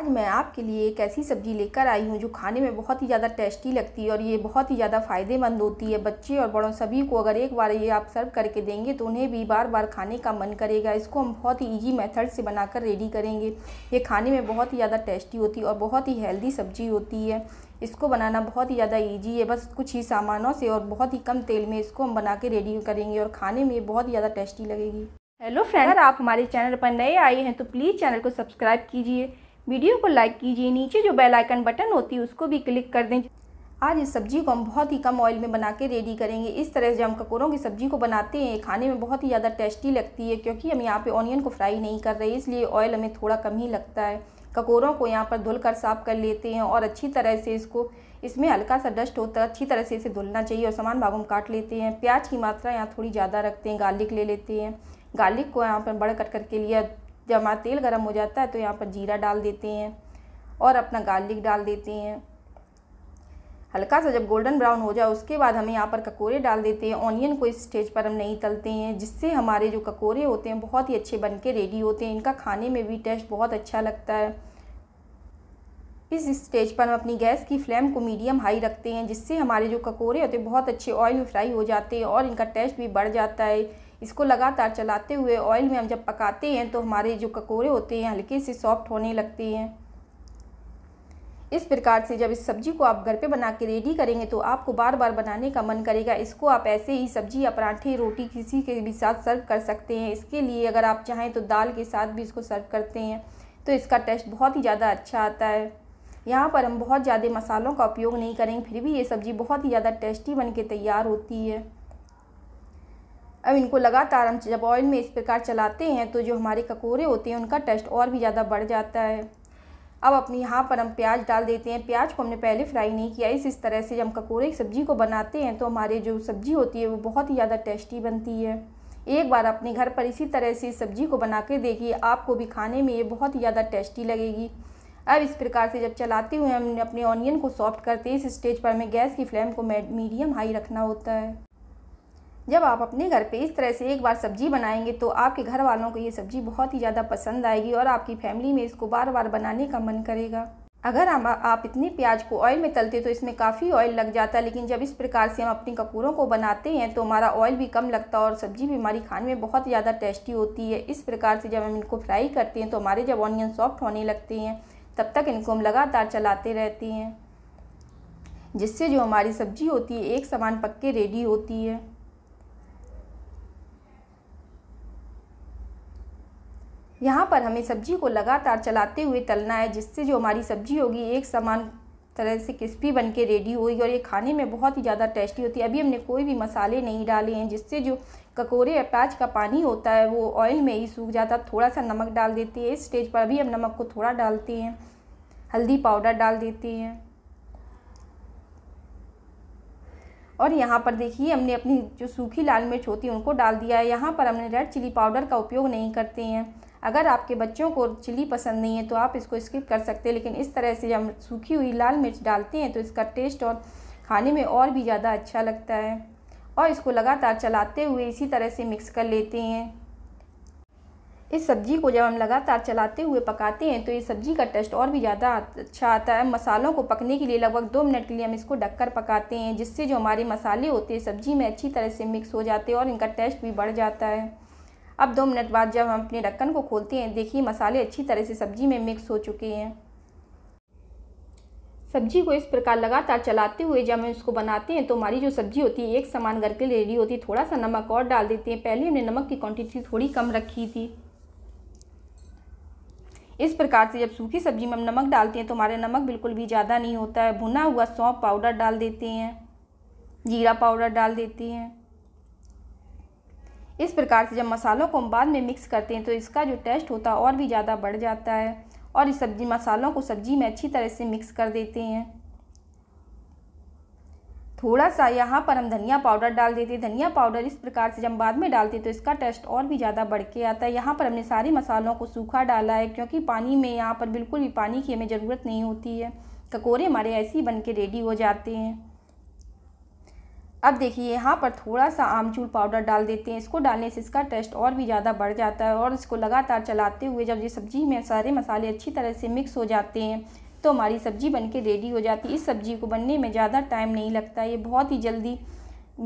आज मैं आपके लिए एक ऐसी सब्ज़ी लेकर आई हूँ जो खाने में बहुत ही ज़्यादा टेस्टी लगती है और ये बहुत ही ज़्यादा फ़ायदेमंद होती है बच्चे और बड़ों सभी को अगर एक बार ये आप सर्व करके देंगे तो उन्हें भी बार बार खाने का मन करेगा इसको हम बहुत ही ईजी मेथड से बनाकर रेडी करेंगे ये खाने में बहुत ही ज़्यादा टेस्टी होती है और बहुत ही हेल्दी सब्ज़ी होती है इसको बनाना बहुत ही ज़्यादा ईजी है बस कुछ ही सामानों से और बहुत ही कम तेल में इसको हम बना के रेडी करेंगे और खाने में बहुत ही ज़्यादा टेस्टी लगेगी हेलो फ्रेंड अगर आप हमारे चैनल पर नए आए हैं तो प्लीज़ चैनल को सब्सक्राइब कीजिए वीडियो को लाइक कीजिए नीचे जो बेल आइकन बटन होती है उसको भी क्लिक कर दें आज इस सब्जी को हम बहुत ही कम ऑयल में बना के रेडी करेंगे इस तरह से हम ककोरों की सब्ज़ी को बनाते हैं खाने में बहुत ही ज़्यादा टेस्टी लगती है क्योंकि हम यहाँ पे ऑनियन को फ्राई नहीं कर रहे इसलिए ऑयल हमें थोड़ा कम ही लगता है ककोरों को यहाँ पर धुल कर साफ़ कर लेते हैं और अच्छी तरह से इसको इसमें हल्का सा डस्ट होता है अच्छी तरह से इसे धुलना चाहिए और समान भागों में काट लेते हैं प्याज की मात्रा यहाँ थोड़ी ज़्यादा रखते हैं गार्लिक ले लेते हैं गार्लिक को यहाँ पर बड़ कट करके लिया जब हमारा तेल गर्म हो जाता है तो यहाँ पर जीरा डाल देते हैं और अपना गार्लिक डाल देते हैं हल्का सा जब गोल्डन ब्राउन हो जाए उसके बाद हमें यहाँ पर ककोरे डाल देते हैं ऑनियन को इस स्टेज पर हम नहीं तलते हैं जिससे हमारे जो ककोरे होते हैं बहुत ही अच्छे बन के रेडी होते हैं इनका खाने में भी टेस्ट बहुत अच्छा लगता है इस स्टेज पर हम अपनी गैस की फ्लेम को मीडियम हाई रखते हैं जिससे हमारे जो ककोरे होते हैं बहुत अच्छे ऑयल में फ्राई हो जाते हैं और इनका टेस्ट भी बढ़ जाता है इसको लगातार चलाते हुए ऑयल में हम जब पकाते हैं तो हमारे जो ककोड़े होते हैं हल्के से सॉफ्ट होने लगते हैं इस प्रकार से जब इस सब्ज़ी को आप घर पे बना के रेडी करेंगे तो आपको बार बार बनाने का मन करेगा इसको आप ऐसे ही सब्जी या पराठे रोटी किसी के भी साथ सर्व कर सकते हैं इसके लिए अगर आप चाहें तो दाल के साथ भी इसको सर्व करते हैं तो इसका टेस्ट बहुत ही ज़्यादा अच्छा आता है यहाँ पर हम बहुत ज़्यादा मसालों का उपयोग नहीं करेंगे फिर भी ये सब्ज़ी बहुत ही ज़्यादा टेस्टी बन के तैयार होती है अब इनको लगातार हम जब ऑयल में इस प्रकार चलाते हैं तो जो हमारे ककोरे होते हैं उनका टेस्ट और भी ज़्यादा बढ़ जाता है अब अपने यहाँ पर हम प्याज डाल देते हैं प्याज को हमने पहले फ्राई नहीं किया इस इस तरह से जब हम ककोरे की सब्ज़ी को बनाते हैं तो हमारे जो सब्ज़ी होती है वो बहुत ही ज़्यादा टेस्टी बनती है एक बार अपने घर पर इसी तरह से सब्ज़ी को बना के देखिए आपको भी खाने में ये बहुत ही ज़्यादा टेस्टी लगेगी अब इस प्रकार से जब चलाते हुए हमने अपने ऑनियन को सॉफ्ट करते इस स्टेज पर हमें गैस की फ्लेम को मीडियम हाई रखना होता है जब आप अपने घर पे इस तरह से एक बार सब्जी बनाएंगे तो आपके घर वालों को ये सब्जी बहुत ही ज़्यादा पसंद आएगी और आपकी फैमिली में इसको बार बार बनाने का मन करेगा अगर हम आप इतने प्याज को ऑयल में तलते तो इसमें काफ़ी ऑयल लग जाता लेकिन जब इस प्रकार से हम अपने कपूरों को बनाते हैं तो हमारा ऑयल भी कम लगता है और सब्जी भी हमारी खाने में बहुत ज़्यादा टेस्टी होती है इस प्रकार से जब हम इनको फ्राई करते हैं तो हमारे जब ऑनियन सॉफ्ट होने लगते हैं तब तक इनको हम लगातार चलाते रहते हैं जिससे जो हमारी सब्जी होती है एक समान पक के रेडी होती है यहाँ पर हमें सब्जी को लगातार चलाते हुए तलना है जिससे जो हमारी सब्जी होगी एक समान तरह से क्रिस्पी बन के रेडी होगी और ये खाने में बहुत ही ज़्यादा टेस्टी होती है अभी हमने कोई भी मसाले नहीं डाले हैं जिससे जो ककोरे या प्याज का पानी होता है वो ऑयल में ही सूख जाता थोड़ा सा नमक डाल देती है इस स्टेज पर अभी हम नमक को थोड़ा डालते हैं हल्दी पाउडर डाल देते हैं और यहाँ पर देखिए हमने अपनी जो सूखी लाल मिर्च होती है उनको डाल दिया है यहाँ पर हमने रेड चिली पाउडर का उपयोग नहीं करते हैं अगर आपके बच्चों को चिली पसंद नहीं है तो आप इसको स्किप कर सकते हैं लेकिन इस तरह से हम सूखी हुई लाल मिर्च डालते हैं तो इसका टेस्ट और खाने में और भी ज़्यादा अच्छा लगता है और इसको लगातार चलाते हुए इसी तरह से मिक्स कर लेते हैं इस सब्ज़ी को जब हम लगातार चलाते हुए पकाते हैं तो ये सब्ज़ी का टेस्ट और भी ज़्यादा अच्छा आता है मसालों को पकने के लिए लगभग दो मिनट के लिए हम इसको ढककर पकाते हैं जिससे जो हमारे मसाले होते हैं सब्ज़ी में अच्छी तरह से मिक्स हो जाते हैं और इनका टेस्ट भी बढ़ जाता है अब दो मिनट बाद जब हम अपने ढक्कन को खोलते हैं देखिए मसाले अच्छी तरह से सब्जी में मिक्स हो चुके हैं सब्जी को इस प्रकार लगातार चलाते हुए जब हम इसको बनाते हैं तो हमारी जो सब्जी होती है एक समान करके रेडी होती है थोड़ा सा नमक और डाल देते हैं पहले हमने नमक की क्वांटिटी थोड़ी कम रखी थी इस प्रकार से जब सूखी सब्जी में हम नमक डालते हैं तो हमारे नमक बिल्कुल भी ज़्यादा नहीं होता है भुना हुआ सौंप पाउडर डाल देते हैं जीरा पाउडर डाल देते हैं इस प्रकार से जब मसालों को हम बाद में मिक्स करते हैं तो इसका जो टेस्ट होता है और भी ज़्यादा बढ़ जाता है और इस सब्जी मसालों को सब्जी में अच्छी तरह से मिक्स कर देते हैं थोड़ा सा यहाँ पर हम धनिया पाउडर डाल देते हैं धनिया पाउडर इस प्रकार से जब बाद में डालते हैं तो इसका टेस्ट और भी ज़्यादा बढ़ के आता है यहाँ पर हमने सारे मसालों को सूखा डाला है क्योंकि पानी में यहाँ पर बिल्कुल भी पानी की हमें ज़रूरत नहीं होती है ककोरे हमारे ऐसे ही बन के रेडी हो जाते हैं अब देखिए यहाँ पर थोड़ा सा आमचूर पाउडर डाल देते हैं इसको डालने से इसका टेस्ट और भी ज़्यादा बढ़ जाता है और इसको लगातार चलाते हुए जब ये सब्ज़ी में सारे मसाले अच्छी तरह से मिक्स हो जाते हैं तो हमारी सब्ज़ी बन के रेडी हो जाती है इस सब्ज़ी को बनने में ज़्यादा टाइम नहीं लगता ये बहुत ही जल्दी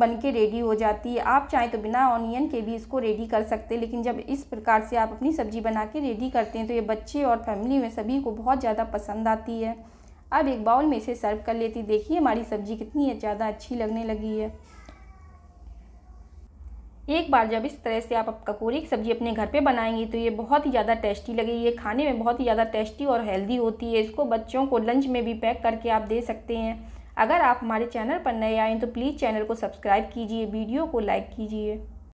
बन के रेडी हो जाती है आप चाहें तो बिना ऑनियन के भी इसको रेडी कर सकते हैं लेकिन जब इस प्रकार से आप अपनी सब्ज़ी बना के रेडी करते हैं तो ये बच्चे और फैमिली में सभी को बहुत ज़्यादा पसंद आती है अब एक बाउल में इसे सर्व कर लेती देखिए हमारी सब्ज़ी कितनी ज़्यादा अच्छी लगने लगी है एक बार जब इस तरह से आप ककोरी की सब्ज़ी अपने घर पे बनाएंगी तो ये बहुत ही ज़्यादा टेस्टी लगेगी ये खाने में बहुत ही ज़्यादा टेस्टी और हेल्दी होती है इसको बच्चों को लंच में भी पैक करके आप दे सकते हैं अगर आप हमारे चैनल पर नए आएँ तो प्लीज़ चैनल को सब्सक्राइब कीजिए वीडियो को लाइक कीजिए